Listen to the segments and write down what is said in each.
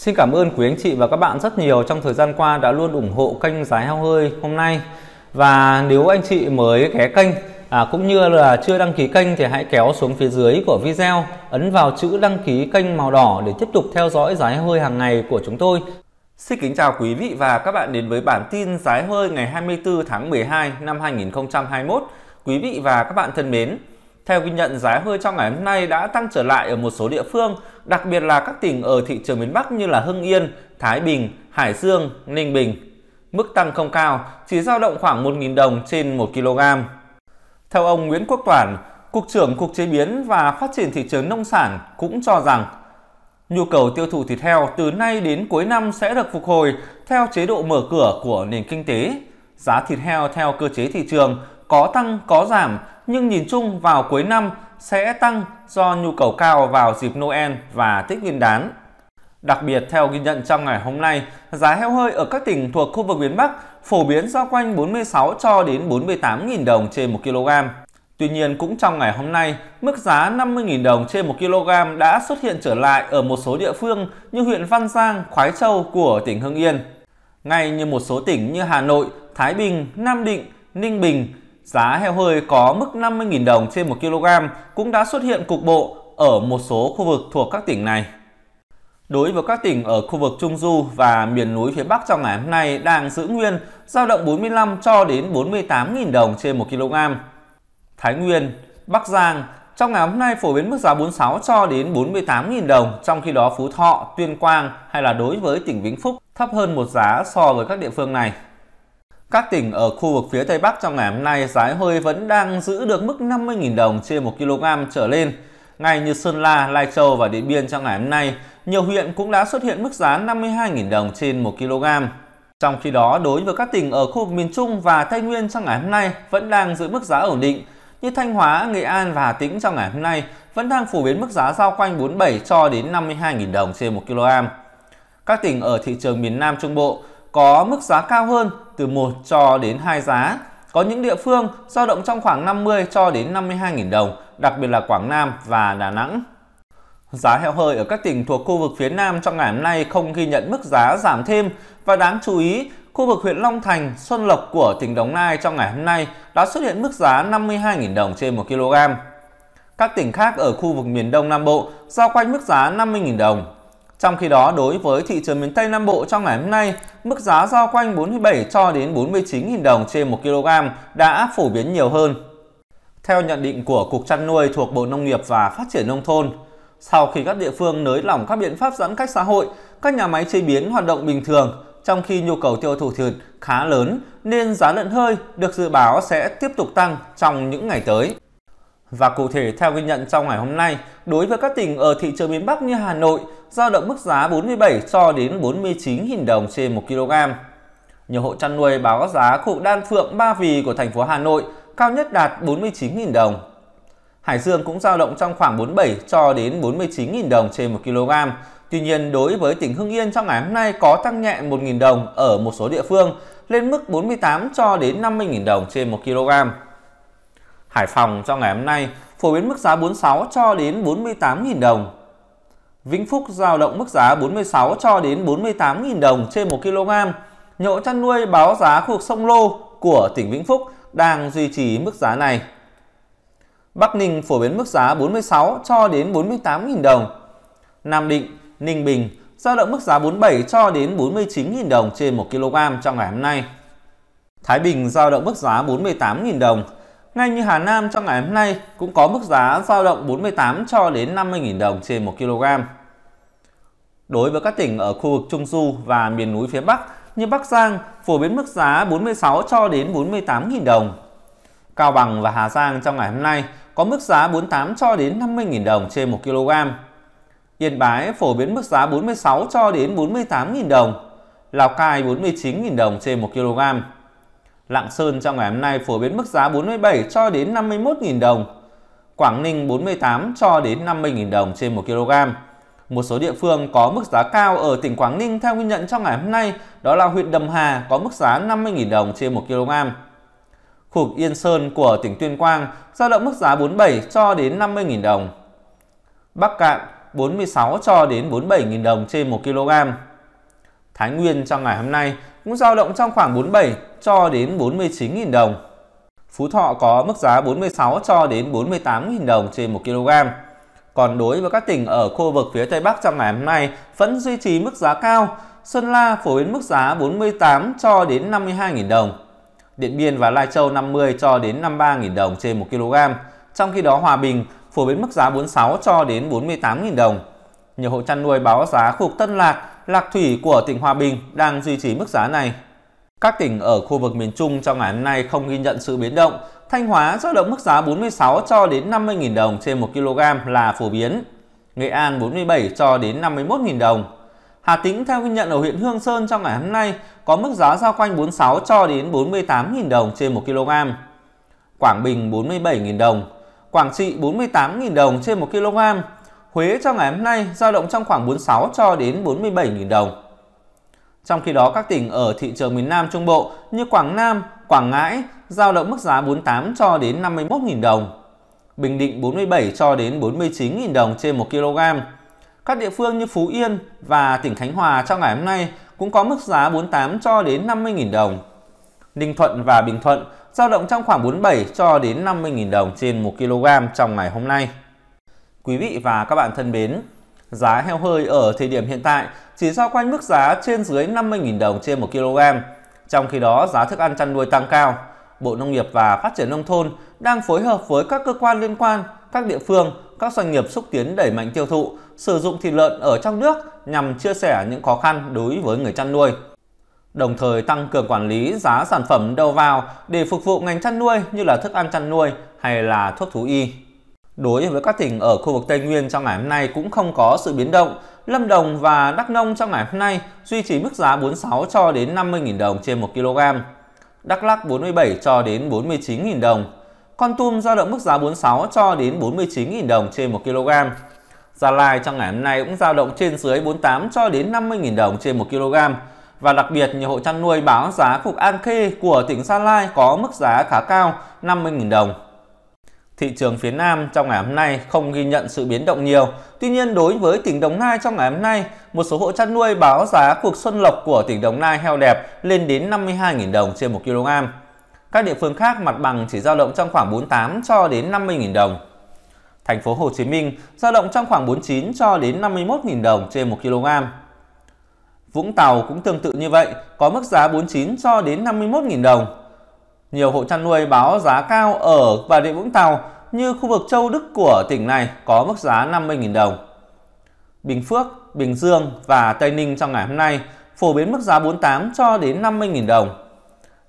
Xin cảm ơn quý anh chị và các bạn rất nhiều trong thời gian qua đã luôn ủng hộ kênh Giá Heo Hơi hôm nay. Và nếu anh chị mới ghé kênh à, cũng như là chưa đăng ký kênh thì hãy kéo xuống phía dưới của video, ấn vào chữ đăng ký kênh màu đỏ để tiếp tục theo dõi Giá Heo Hơi hàng ngày của chúng tôi. Xin kính chào quý vị và các bạn đến với bản tin Giá Hơi ngày 24 tháng 12 năm 2021. Quý vị và các bạn thân mến, theo ghi nhận, giá hơi trong ngày hôm nay đã tăng trở lại ở một số địa phương, đặc biệt là các tỉnh ở thị trường miền Bắc như là Hưng Yên, Thái Bình, Hải Dương, Ninh Bình. Mức tăng không cao, chỉ dao động khoảng 1.000 đồng trên 1 kg. Theo ông Nguyễn Quốc Toản, Cục trưởng Cục Chế biến và Phát triển Thị trường Nông sản cũng cho rằng nhu cầu tiêu thụ thịt heo từ nay đến cuối năm sẽ được phục hồi theo chế độ mở cửa của nền kinh tế. Giá thịt heo theo cơ chế thị trường có tăng có giảm nhưng nhìn chung vào cuối năm sẽ tăng do nhu cầu cao vào dịp Noel và Tết Nguyên đán. Đặc biệt theo ghi nhận trong ngày hôm nay, giá heo hơi ở các tỉnh thuộc khu vực miền Bắc phổ biến giao quanh 46 cho đến 48.000 đồng trên 1 kg. Tuy nhiên cũng trong ngày hôm nay, mức giá 50.000 đồng trên 1 kg đã xuất hiện trở lại ở một số địa phương như huyện Văn Giang, Khoái Châu của tỉnh Hưng Yên. Ngay như một số tỉnh như Hà Nội, Thái Bình, Nam Định, Ninh Bình Giá heo hơi có mức 50.000 đồng trên 1 kg cũng đã xuất hiện cục bộ ở một số khu vực thuộc các tỉnh này. Đối với các tỉnh ở khu vực Trung Du và miền núi phía Bắc trong ngày hôm nay đang giữ nguyên giao động 45 cho đến 48.000 đồng trên 1 kg. Thái Nguyên, Bắc Giang trong ngày hôm nay phổ biến mức giá 46 cho đến 48.000 đồng, trong khi đó Phú Thọ, Tuyên Quang hay là đối với tỉnh Vĩnh Phúc thấp hơn một giá so với các địa phương này. Các tỉnh ở khu vực phía Tây Bắc trong ngày hôm nay giá hơi vẫn đang giữ được mức 50.000 đồng trên 1 kg trở lên. Ngay như Sơn La, Lai Châu và Điện Biên trong ngày hôm nay, nhiều huyện cũng đã xuất hiện mức giá 52.000 đồng trên 1 kg. Trong khi đó, đối với các tỉnh ở khu vực miền Trung và Tây Nguyên trong ngày hôm nay vẫn đang giữ mức giá ổn định, như Thanh Hóa, Nghệ An và Hà Tĩnh trong ngày hôm nay vẫn đang phổ biến mức giá giao quanh 47 cho đến 52.000 đồng trên 1 kg. Các tỉnh ở thị trường miền Nam Trung Bộ có mức giá cao hơn từ 1 cho đến 2 giá. Có những địa phương dao động trong khoảng 50 cho đến 52.000 đồng, đặc biệt là Quảng Nam và Đà Nẵng. Giá heo hơi ở các tỉnh thuộc khu vực phía Nam trong ngày hôm nay không ghi nhận mức giá giảm thêm và đáng chú ý, khu vực huyện Long Thành, Xuân Lộc của tỉnh Đồng Nai trong ngày hôm nay đã xuất hiện mức giá 52.000 đồng trên 1 kg. Các tỉnh khác ở khu vực miền Đông Nam Bộ giao quanh mức giá 50.000 đồng trong khi đó, đối với thị trường miền Tây Nam Bộ trong ngày hôm nay, mức giá giao quanh 47 cho đến 49.000 đồng trên 1 kg đã phổ biến nhiều hơn. Theo nhận định của Cục chăn nuôi thuộc Bộ Nông nghiệp và Phát triển Nông thôn, sau khi các địa phương nới lỏng các biện pháp giãn cách xã hội, các nhà máy chế biến hoạt động bình thường, trong khi nhu cầu tiêu thụ thịt khá lớn nên giá lợn hơi được dự báo sẽ tiếp tục tăng trong những ngày tới. Và cụ thể theo ghi nhận trong ngày hôm nay, đối với các tỉnh ở thị trường miền Bắc như Hà Nội, giao động mức giá 47 cho đến 49.000 đồng trên 1 kg. Nhiều hộ chăn nuôi báo giá cụ đan phượng Ba Vì của thành phố Hà Nội cao nhất đạt 49.000 đồng. Hải Dương cũng giao động trong khoảng 47 cho đến 49.000 đồng trên 1 kg. Tuy nhiên, đối với tỉnh Hưng Yên trong ngày hôm nay có tăng nhẹ 1.000 đồng ở một số địa phương lên mức 48 cho đến 50.000 đồng trên 1 kg. Hải Phòng trong ngày hôm nay phổ biến mức giá 46 cho đến 48.000 đồng. Vĩnh Phúc giao động mức giá 46 cho đến 48.000 đồng trên 1 kg. Nhộ chăn nuôi báo giá khu vực sông Lô của tỉnh Vĩnh Phúc đang duy trì mức giá này. Bắc Ninh phổ biến mức giá 46 cho đến 48.000 đồng. Nam Định, Ninh Bình giao động mức giá 47 cho đến 49.000 đồng trên 1 kg trong ngày hôm nay. Thái Bình giao động mức giá 48.000 đồng. Ngay như Hà Nam trong ngày hôm nay cũng có mức giá dao động 48 cho đến 50.000 đồng trên 1 kg. Đối với các tỉnh ở khu vực Trung Du và miền núi phía Bắc như Bắc Giang phổ biến mức giá 46 cho đến 48.000 đồng. Cao Bằng và Hà Giang trong ngày hôm nay có mức giá 48 cho đến 50.000 đồng trên 1 kg. Yên Bái phổ biến mức giá 46 cho đến 48.000 đồng, Lào Cai 49.000 đồng trên 1 kg. Lạng Sơn trong ngày hôm nay phổ biến mức giá 47 cho đến 51.000 đồng. Quảng Ninh 48 cho đến 50.000 đồng trên 1 kg. Một số địa phương có mức giá cao ở tỉnh Quảng Ninh theo ghi nhận trong ngày hôm nay đó là huyện Đầm Hà có mức giá 50.000 đồng trên 1 kg. Khu vực Yên Sơn của tỉnh Tuyên Quang giao động mức giá 47 cho đến 50.000 đồng. Bắc Cạn 46 cho đến 47.000 đồng trên 1 kg. Thái Nguyên trong ngày hôm nay cũng dao động trong khoảng 47 cho đến 49.000 đồng. Phú Thọ có mức giá 46 cho đến 48.000 đồng trên 1 kg. Còn đối với các tỉnh ở khu vực phía Tây Bắc trong ngày hôm nay vẫn duy trì mức giá cao. Sơn La phổ biến mức giá 48 cho đến 52.000 đồng. Điện Biên và Lai Châu 50 cho đến 53.000 đồng trên 1 kg. Trong khi đó Hòa Bình phổ biến mức giá 46 cho đến 48.000 đồng. Nhiều hộ chăn nuôi báo giá khu vực Tân Lạc lạc thủy của tỉnh Hòa Bình đang duy trì mức giá này. Các tỉnh ở khu vực miền Trung trong ngày hôm nay không ghi nhận sự biến động. Thanh Hóa dao động mức giá 46 cho đến 50.000 đồng trên 1 kg là phổ biến. Nghệ An 47 cho đến 51.000 đồng. Hà Tĩnh theo ghi nhận ở huyện Hương Sơn trong ngày hôm nay có mức giá giao quanh 46 cho đến 48.000 đồng trên 1 kg. Quảng Bình 47.000 đồng, Quảng Trị 48.000 đồng trên 1 kg Huế trong ngày hôm nay giao động trong khoảng 46 cho đến 47.000 đồng. Trong khi đó các tỉnh ở thị trường miền Nam Trung Bộ như Quảng Nam, Quảng Ngãi giao động mức giá 48 cho đến 51.000 đồng. Bình Định 47 cho đến 49.000 đồng trên 1 kg. Các địa phương như Phú Yên và tỉnh Khánh Hòa trong ngày hôm nay cũng có mức giá 48 cho đến 50.000 đồng. Ninh Thuận và Bình Thuận giao động trong khoảng 47 cho đến 50.000 đồng trên 1 kg trong ngày hôm nay. Quý vị và các bạn thân mến, giá heo hơi ở thời điểm hiện tại chỉ giao quanh mức giá trên dưới 50.000 đồng trên 1 kg. Trong khi đó, giá thức ăn chăn nuôi tăng cao. Bộ Nông nghiệp và Phát triển Nông thôn đang phối hợp với các cơ quan liên quan, các địa phương, các doanh nghiệp xúc tiến đẩy mạnh tiêu thụ, sử dụng thịt lợn ở trong nước nhằm chia sẻ những khó khăn đối với người chăn nuôi. Đồng thời tăng cường quản lý giá sản phẩm đầu vào để phục vụ ngành chăn nuôi như là thức ăn chăn nuôi hay là thuốc thú y. Đối với các tỉnh ở khu vực Tây Nguyên trong ngày hôm nay cũng không có sự biến động. Lâm Đồng và Đắk Nông trong ngày hôm nay duy trì mức giá 46 cho đến 50.000 đồng trên 1 kg. Đắk Lắk 47 cho đến 49.000 đồng. Con Tum dao động mức giá 46 cho đến 49.000 đồng trên 1 kg. Gia Lai trong ngày hôm nay cũng dao động trên dưới 48 cho đến 50.000 đồng trên 1 kg. Và đặc biệt, nhiều hộ chăn nuôi báo giá phục An Khê của tỉnh Gia Lai có mức giá khá cao 50.000 đồng. Thị trường phía Nam trong ngày hôm nay không ghi nhận sự biến động nhiều. Tuy nhiên đối với tỉnh Đồng Nai trong ngày hôm nay, một số hộ chăn nuôi báo giá cuộc xuân lộc của tỉnh Đồng Nai heo đẹp lên đến 52.000 đồng trên 1 kg. Các địa phương khác mặt bằng chỉ dao động trong khoảng 48 cho đến 50.000 đồng. Thành phố Hồ Chí Minh dao động trong khoảng 49 cho đến 51.000 đồng trên 1 kg. Vũng Tàu cũng tương tự như vậy, có mức giá 49 cho đến 51.000 đồng. Nhiều hộ chăn nuôi báo giá cao ở Bà Rịa Vũng Tàu như khu vực Châu Đức của tỉnh này có mức giá 50.000 đồng. Bình Phước, Bình Dương và Tây Ninh trong ngày hôm nay phổ biến mức giá 48 cho đến 50.000 đồng.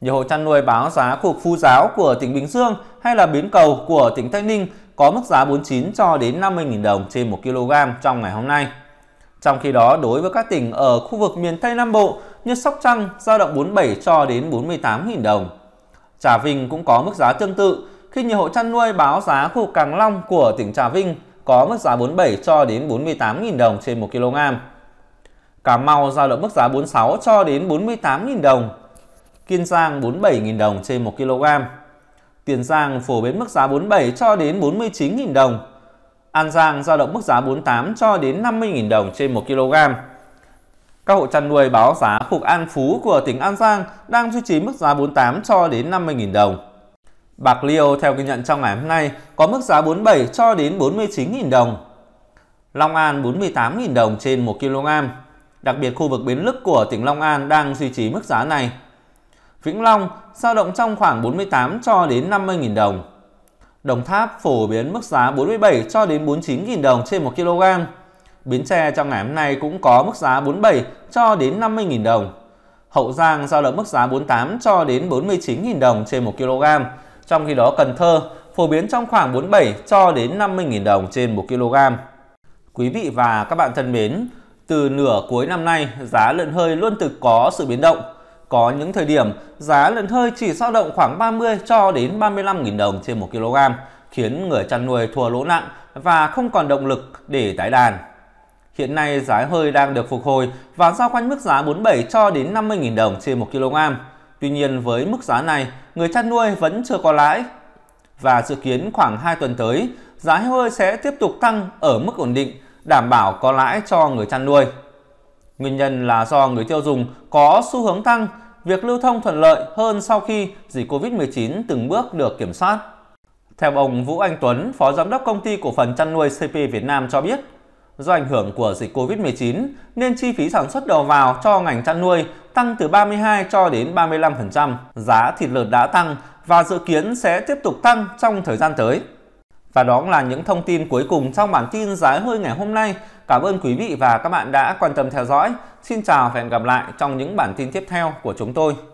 Nhiều hộ chăn nuôi báo giá cuộc phu Giáo của tỉnh Bình Dương hay là Bến Cầu của tỉnh Tây Ninh có mức giá 49 cho đến 50.000 đồng trên 1 kg trong ngày hôm nay. Trong khi đó, đối với các tỉnh ở khu vực miền Tây Nam Bộ như Sóc Trăng, dao động 47 cho đến 48.000 đồng. Trà Vinh cũng có mức giá tương tự khi nhiều hộ chăn nuôi báo giá khu Càng Long của tỉnh Trà Vinh có mức giá 47 cho đến 48.000 đồng trên 1 kg. Cà Mau giao động mức giá 46 cho đến 48.000 đồng. Kiên Giang 47.000 đồng trên 1 kg. Tiền Giang phổ biến mức giá 47 cho đến 49.000 đồng. An Giang giao động mức giá 48 cho đến 50.000 đồng trên 1 kg. Các hộ chăn nuôi báo giá cục An Phú của tỉnh An Giang đang duy trì mức giá 48 cho đến 50.000 đồng. Bạc liêu theo ghi nhận trong ngày hôm nay có mức giá 47 cho đến 49.000 đồng. Long An 48.000 đồng trên 1 kg. Đặc biệt khu vực Bến Lức của tỉnh Long An đang duy trì mức giá này. Vĩnh Long dao động trong khoảng 48 cho đến 50.000 đồng. Đồng Tháp phổ biến mức giá 47 cho đến 49.000 đồng trên 1 kg. Bến Tre trong ngày hôm nay cũng có mức giá 47 cho đến 50.000 đồng. Hậu Giang giao động mức giá 48 cho đến 49.000 đồng trên 1 kg. Trong khi đó Cần Thơ phổ biến trong khoảng 47 cho đến 50.000 đồng trên 1 kg. Quý vị và các bạn thân mến, từ nửa cuối năm nay giá lợn hơi luôn tự có sự biến động. Có những thời điểm giá lợn hơi chỉ dao động khoảng 30 cho đến 35.000 đồng trên 1 kg, khiến người chăn nuôi thua lỗ nặng và không còn động lực để tái đàn. Hiện nay giá hơi đang được phục hồi và giao quanh mức giá 47 cho đến 50.000 đồng trên 1 kg. Tuy nhiên với mức giá này, người chăn nuôi vẫn chưa có lãi và dự kiến khoảng 2 tuần tới, giá hơi sẽ tiếp tục tăng ở mức ổn định, đảm bảo có lãi cho người chăn nuôi. Nguyên nhân là do người tiêu dùng có xu hướng tăng, việc lưu thông thuận lợi hơn sau khi dịch Covid-19 từng bước được kiểm soát. Theo ông Vũ Anh Tuấn, Phó Giám đốc Công ty Cổ phần Chăn nuôi CP Việt Nam cho biết, Do ảnh hưởng của dịch Covid-19 nên chi phí sản xuất đầu vào cho ngành chăn nuôi tăng từ 32 cho đến 35%. Giá thịt lợn đã tăng và dự kiến sẽ tiếp tục tăng trong thời gian tới. Và đó là những thông tin cuối cùng trong bản tin giá hơi ngày hôm nay. Cảm ơn quý vị và các bạn đã quan tâm theo dõi. Xin chào và hẹn gặp lại trong những bản tin tiếp theo của chúng tôi.